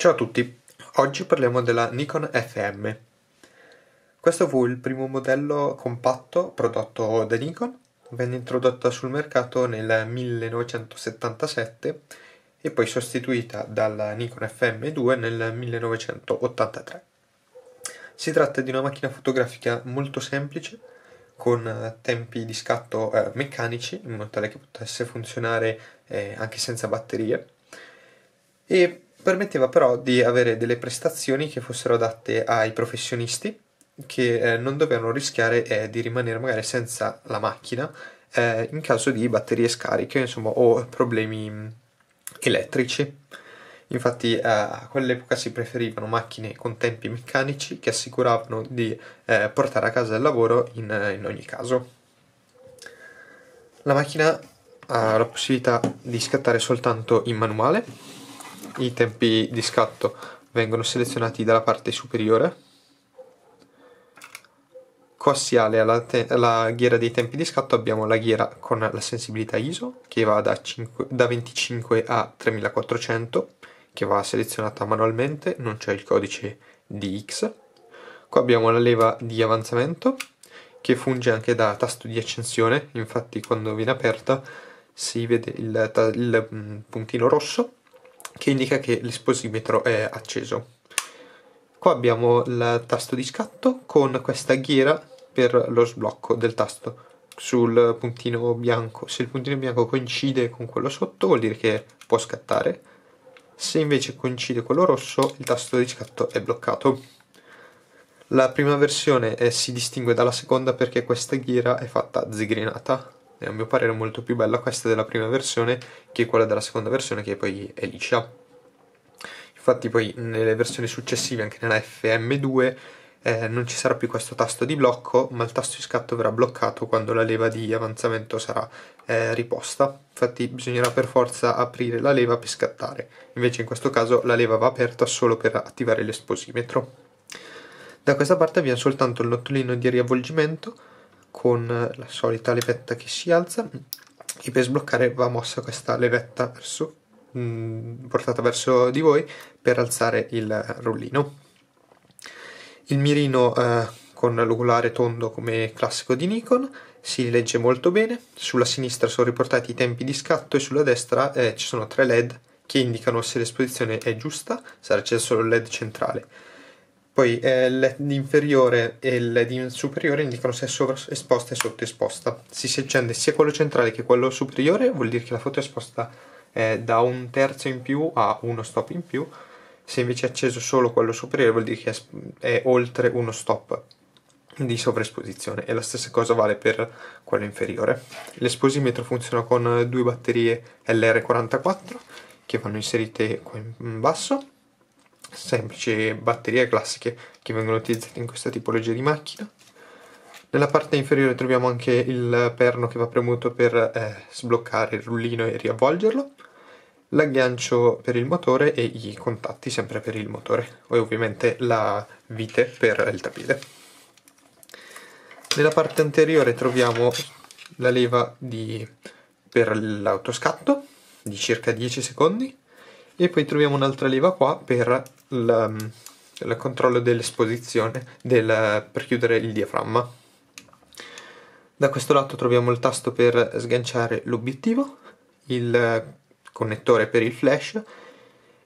Ciao a tutti, oggi parliamo della Nikon FM. Questo fu il primo modello compatto prodotto da Nikon, venne introdotta sul mercato nel 1977 e poi sostituita dalla Nikon FM2 nel 1983. Si tratta di una macchina fotografica molto semplice, con tempi di scatto eh, meccanici, in modo tale che potesse funzionare eh, anche senza batterie, e permetteva però di avere delle prestazioni che fossero adatte ai professionisti che eh, non dovevano rischiare eh, di rimanere magari senza la macchina eh, in caso di batterie scariche insomma, o problemi mm, elettrici. Infatti a eh, quell'epoca si preferivano macchine con tempi meccanici che assicuravano di eh, portare a casa il lavoro in, eh, in ogni caso. La macchina ha la possibilità di scattare soltanto in manuale i tempi di scatto vengono selezionati dalla parte superiore, coassiale alla, alla, ghiera dei tempi di scatto abbiamo la ghiera con la sensibilità ISO che va da, 5, da 25 a 3400 che va selezionata manualmente, non c'è il codice DX. Qua abbiamo la leva di avanzamento che funge anche da tasto di accensione, infatti quando viene aperta si vede il, il mm, puntino rosso che indica che l'esposimetro è acceso. Qua abbiamo il tasto di scatto con questa ghiera per lo sblocco del tasto sul puntino bianco. Se il puntino bianco coincide con quello sotto vuol dire che può scattare, se invece coincide quello rosso il tasto di scatto è bloccato. La prima versione eh, si distingue dalla seconda perché questa ghiera è fatta zigrinata, a mio parere molto più bella questa della prima versione che quella della seconda versione che poi è liscia. Infatti poi nelle versioni successive, anche nella FM2, eh, non ci sarà più questo tasto di blocco, ma il tasto di scatto verrà bloccato quando la leva di avanzamento sarà eh, riposta. Infatti bisognerà per forza aprire la leva per scattare. Invece in questo caso la leva va aperta solo per attivare l'esposimetro. Da questa parte abbiamo soltanto il nottolino di riavvolgimento, con la solita levetta che si alza e per sbloccare va mossa questa levetta verso, mh, mm, portata verso di voi per alzare il rullino. Il mirino eh, con l'oculare tondo come classico di Nikon si legge molto bene, sulla sinistra sono riportati i tempi di scatto e sulla destra eh, ci sono tre led che indicano se l'esposizione è giusta, sarà c'è solo il led centrale. Poi eh, l'inferiore e il superiore indicano se è sovraesposta e sottoesposta. Se si accende sia quello centrale che quello superiore, vuol dire che la foto è esposta eh, da un terzo in più a uno stop in più. Se invece è acceso solo quello superiore, vuol dire che è, è oltre uno stop di sovraesposizione e la stessa cosa vale per quello inferiore. L'esposimetro funziona con due batterie LR44 che vanno inserite qua in basso semplici batterie classiche che vengono utilizzate in questa tipologia di macchina. Nella parte inferiore troviamo anche il perno che va premuto per eh, sbloccare il rullino e riavvolgerlo, l'aggancio per il motore e i contatti sempre per il motore e ovviamente la vite per il tapile. Nella parte anteriore troviamo la leva di, per l'autoscatto di circa 10 secondi e poi troviamo un'altra leva qua per la, il controllo dell'esposizione del, per chiudere il diaframma. Da questo lato troviamo il tasto per sganciare l'obiettivo, il connettore per il flash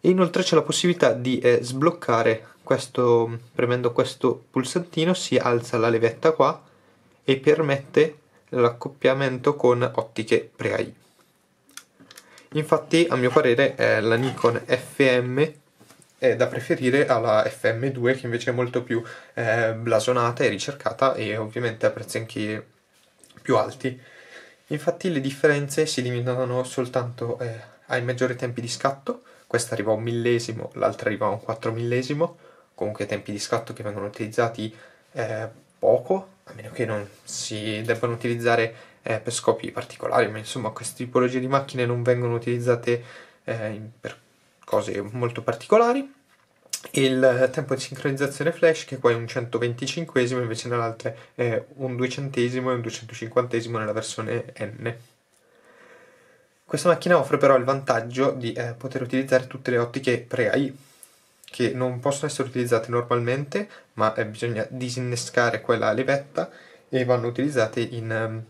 e inoltre c'è la possibilità di eh, sbloccare questo, premendo questo pulsantino si alza la levetta qua e permette l'accoppiamento con ottiche pre-AI. Infatti a mio parere eh, la Nikon FM è da preferire alla FM2 che invece è molto più eh, blasonata e ricercata e ovviamente a prezzi anche più alti. Infatti le differenze si limitano soltanto eh, ai maggiori tempi di scatto, questa arriva a un millesimo, l'altra arriva a un quattro millesimo, comunque tempi di scatto che vengono utilizzati eh, poco, a meno che non si debbano utilizzare eh, per scopi particolari, ma insomma queste tipologie di macchine non vengono utilizzate eh, per cose molto particolari. Il tempo di sincronizzazione flash che qua è un 125 invece nell'altra è un 200 e un 250 nella versione N. Questa macchina offre però il vantaggio di eh, poter utilizzare tutte le ottiche pre-AI che non possono essere utilizzate normalmente ma eh, bisogna disinnescare quella levetta e vanno utilizzate in, um,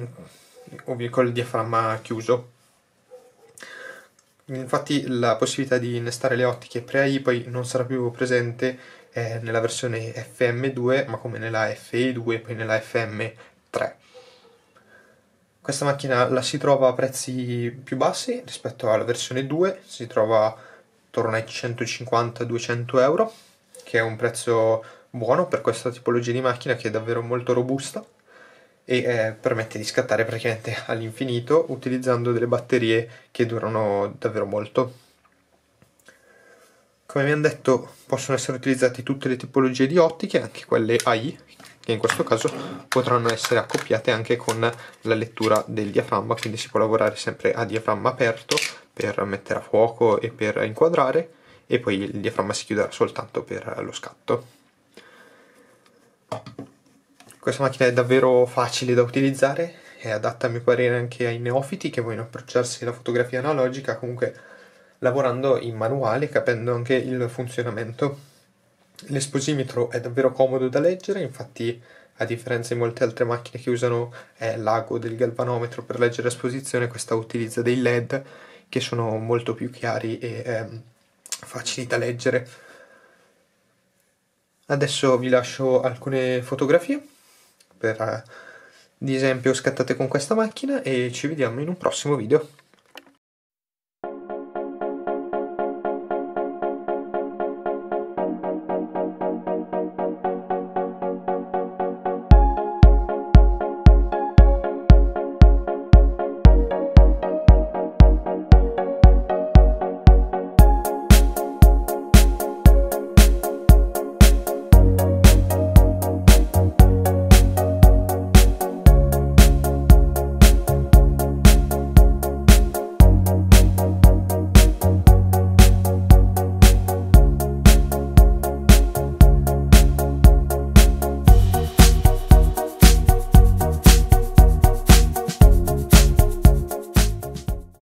mm, mm, con il diaframma chiuso Infatti la possibilità di innestare le ottiche pre-AI poi non sarà più presente eh, nella versione FM2, ma come nella FE2 e poi nella FM3. Questa macchina la si trova a prezzi più bassi rispetto alla versione 2, si trova attorno ai 150-200 euro, che è un prezzo buono per questa tipologia di macchina che è davvero molto robusta e eh, permette di scattare praticamente all'infinito utilizzando delle batterie che durano davvero molto. Come abbiamo detto possono essere utilizzate tutte le tipologie di ottiche, anche quelle AI, che in questo caso potranno essere accoppiate anche con la lettura del diaframma, quindi si può lavorare sempre a diaframma aperto per mettere a fuoco e per inquadrare e poi il diaframma si chiuderà soltanto per lo scatto. Questa macchina è davvero facile da utilizzare, è adatta a mio parere anche ai neofiti che vogliono approcciarsi alla fotografia analogica, comunque lavorando in manuale, capendo anche il funzionamento. L'esposimetro è davvero comodo da leggere, infatti a differenza di molte altre macchine che usano eh, l'ago del galvanometro per leggere l'esposizione, questa utilizza dei LED che sono molto più chiari e eh, facili da leggere. Adesso vi lascio alcune fotografie per, ad eh, esempio scattate con questa macchina e ci vediamo in un prossimo video.